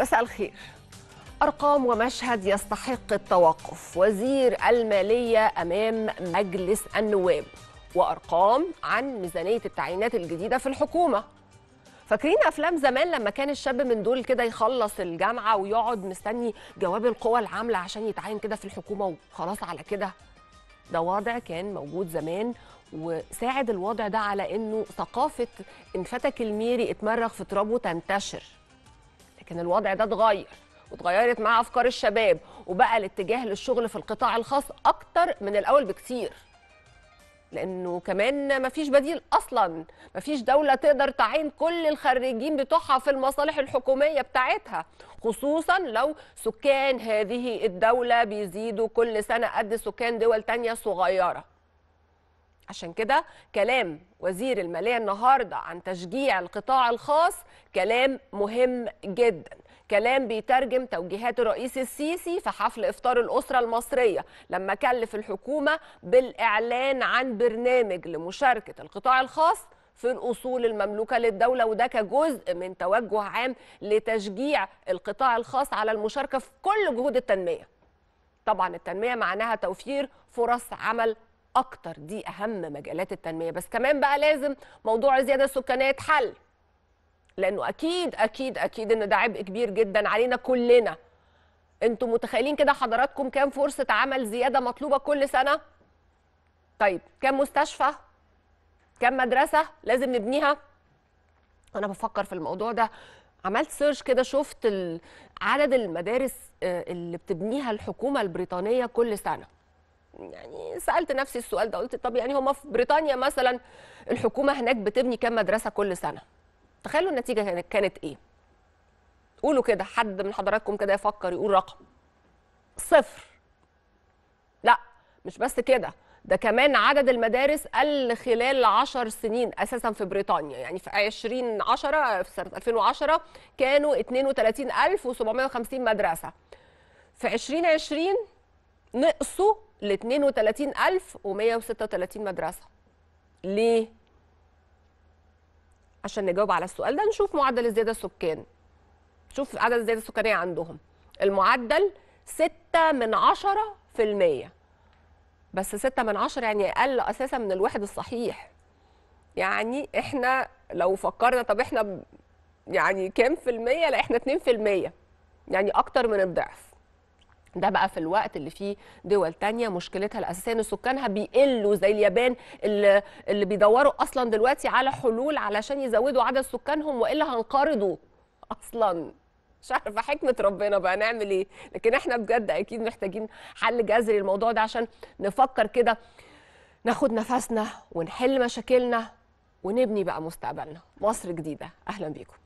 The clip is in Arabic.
مساء الخير أرقام ومشهد يستحق التوقف وزير المالية أمام مجلس النواب وأرقام عن ميزانية التعيينات الجديدة في الحكومة فاكرين أفلام زمان لما كان الشاب من دول كده يخلص الجامعة ويقعد مستني جواب القوى العاملة عشان يتعين كده في الحكومة وخلاص على كده ده وضع كان موجود زمان وساعد الوضع ده على انه ثقافه انفتك الميري اتمرغ في ترابه تنتشر لكن الوضع ده اتغير واتغيرت مع افكار الشباب وبقى الاتجاه للشغل في القطاع الخاص اكتر من الاول بكتير لانه كمان مفيش بديل اصلا مفيش دوله تقدر تعين كل الخريجين بتوعها في المصالح الحكوميه بتاعتها خصوصا لو سكان هذه الدوله بيزيدوا كل سنه قد سكان دول تانية صغيره عشان كده كلام وزير المالية النهاردة عن تشجيع القطاع الخاص كلام مهم جدا كلام بيترجم توجيهات الرئيس السيسي في حفل إفطار الأسرة المصرية لما كلف الحكومة بالإعلان عن برنامج لمشاركة القطاع الخاص في الأصول المملوكة للدولة وده كجزء من توجه عام لتشجيع القطاع الخاص على المشاركة في كل جهود التنمية طبعا التنمية معناها توفير فرص عمل اكتر دي اهم مجالات التنميه بس كمان بقى لازم موضوع الزياده السكانيه يتحل لانه اكيد اكيد اكيد ان ده عبء كبير جدا علينا كلنا انتم متخيلين كده حضراتكم كام فرصه عمل زياده مطلوبه كل سنه طيب كام مستشفى كام مدرسه لازم نبنيها انا بفكر في الموضوع ده عملت سيرش كده شفت عدد المدارس آه، اللي بتبنيها الحكومه البريطانيه كل سنه يعني سالت نفسي السؤال ده قلت طب يعني هم في بريطانيا مثلا الحكومه هناك بتبني كام مدرسه كل سنه تخيلوا النتيجه كانت ايه قولوا كده حد من حضراتكم كده يفكر يقول رقم صفر لا مش بس كده ده كمان عدد المدارس قل خلال 10 سنين اساسا في بريطانيا يعني في 2010 في سنه 2010 كانوا 32750 مدرسه في 2020 نقصوا ل 32136 مدرسه ليه عشان نجاوب على السؤال ده نشوف معدل الزياده السكان شوف عدد الزياده السكانيه عندهم المعدل 6 من 10 في المية بس 6 من 10 يعني اقل اساسا من الواحد الصحيح يعني احنا لو فكرنا طب احنا يعني كام في المية لا احنا 2 في المية يعني اكتر من الضعف ده بقى في الوقت اللي فيه دول تانية مشكلتها الأساسية إن سكانها بيقلوا زي اليابان اللي, اللي بيدوروا أصلا دلوقتي على حلول علشان يزودوا عدد سكانهم وإلا هنقرضوا أصلا مش عارفه حكمه ربنا بقى نعمل ايه لكن احنا بجد اكيد محتاجين حل جذري للموضوع ده عشان نفكر كده ناخد نفسنا ونحل مشاكلنا ونبني بقى مستقبلنا مصر جديده اهلا بيكم